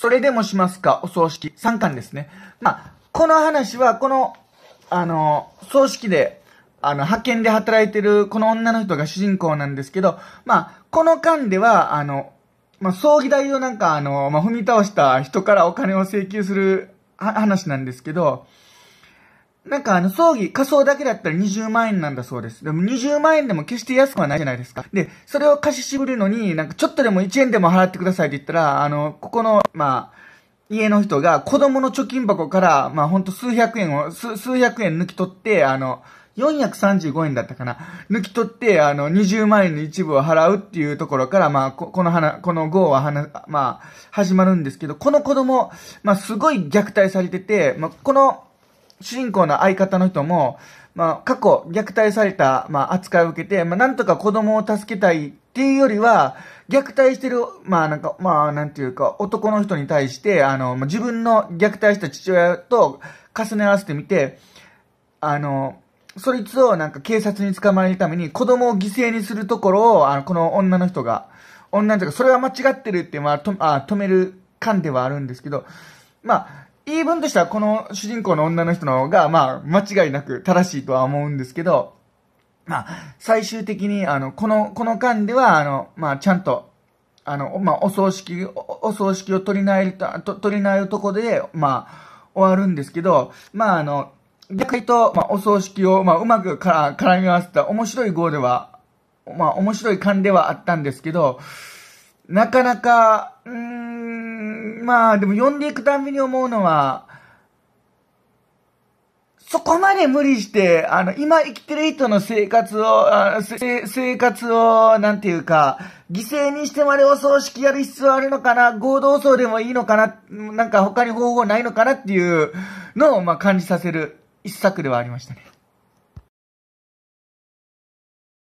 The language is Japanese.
それでもしますか、お葬式。3巻ですね。まあ、この話は、この、あの、葬式で、あの、派遣で働いてる、この女の人が主人公なんですけど、まあ、この間では、あの、まあ、葬儀代をなんか、あの、まあ、踏み倒した人からお金を請求する話なんですけど、なんかあの、葬儀、仮装だけだったら20万円なんだそうです。でも20万円でも決して安くはないじゃないですか。で、それを貸し渋るのに、なんかちょっとでも1円でも払ってくださいって言ったら、あの、ここの、まあ、家の人が子供の貯金箱から、まあほんと数百円を、数百円抜き取って、あの、435円だったかな。抜き取って、あの、20万円の一部を払うっていうところから、まあ、この花、この号は花、まあ、始まるんですけど、この子供、まあ、すごい虐待されてて、まあ、この、主人公の相方の人も、まあ、過去虐待された、まあ、扱いを受けて、まあ、なんとか子供を助けたいっていうよりは、虐待してる、まあなんか、まあなんていうか、男の人に対して、あの、自分の虐待した父親と重ね合わせてみて、あの、そいつをなんか警察に捕まえるために子供を犠牲にするところを、あの、この女の人が、女の人が、それは間違ってるって、まあ、とあ止める感ではあるんですけど、まあ、言い分としては、この主人公の女の人の方が、まあ、間違いなく正しいとは思うんですけど、まあ、最終的に、あの、この、この間では、あの、まあ、ちゃんと、あの、まあ、お葬式お、お葬式を取りなえると、取りなえるとこで、まあ、終わるんですけど、まあ、あの、逆にと、まあ、お葬式を、まあ、うまくから絡み合わせた面白い号では、まあ、面白い勘ではあったんですけど、なかなか、うん、まあ、でも読んでいくたびに思うのは、そこまで無理して、あの、今生きてる人の生活を、生活を、なんていうか、犠牲にしてまでお葬式やる必要あるのかな、合同葬でもいいのかな、なんか他に方法ないのかなっていうのを、まあ、感じさせる一作ではありましたね。